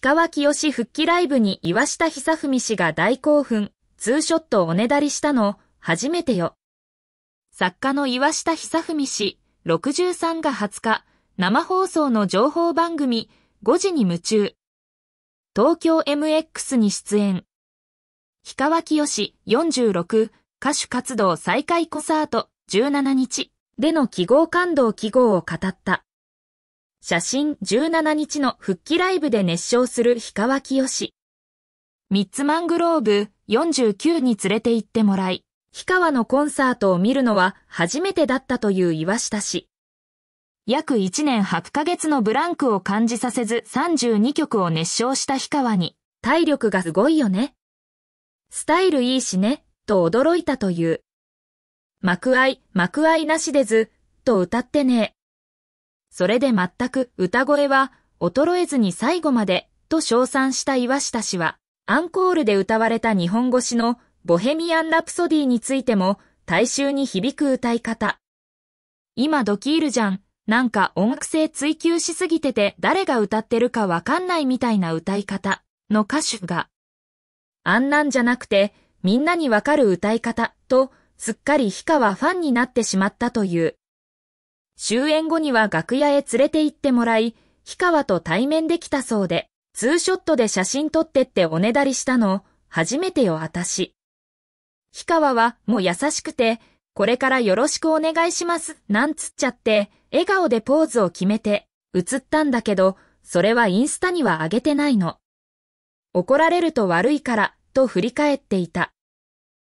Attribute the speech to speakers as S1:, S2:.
S1: 氷川清し復帰ライブに岩下久文氏が大興奮、ツーショットおねだりしたの、初めてよ。作家の岩下久文氏、63が20日、生放送の情報番組、5時に夢中。東京 MX に出演。氷川清よし46歌手活動再開コサート17日での記号感動記号を語った。写真17日の復帰ライブで熱唱する氷川きよし。ミッツマングローブ49に連れて行ってもらい、氷川のコンサートを見るのは初めてだったという岩下氏。約1年8ヶ月のブランクを感じさせず32曲を熱唱した氷川に、体力がすごいよね。スタイルいいしね、と驚いたという。幕愛、幕愛なしでず、と歌ってねそれで全く歌声は衰えずに最後までと称賛した岩下氏は、アンコールで歌われた日本語詞のボヘミアン・ラプソディについても大衆に響く歌い方。今ドキールじゃん。なんか音楽性追求しすぎてて誰が歌ってるかわかんないみたいな歌い方の歌手が、あんなんじゃなくてみんなにわかる歌い方とすっかりヒカはファンになってしまったという。終演後には楽屋へ連れて行ってもらい、氷川と対面できたそうで、ツーショットで写真撮ってっておねだりしたの、初めてよ、あたし。氷川はもう優しくて、これからよろしくお願いします、なんつっちゃって、笑顔でポーズを決めて、映ったんだけど、それはインスタには上げてないの。怒られると悪いから、と振り返っていた。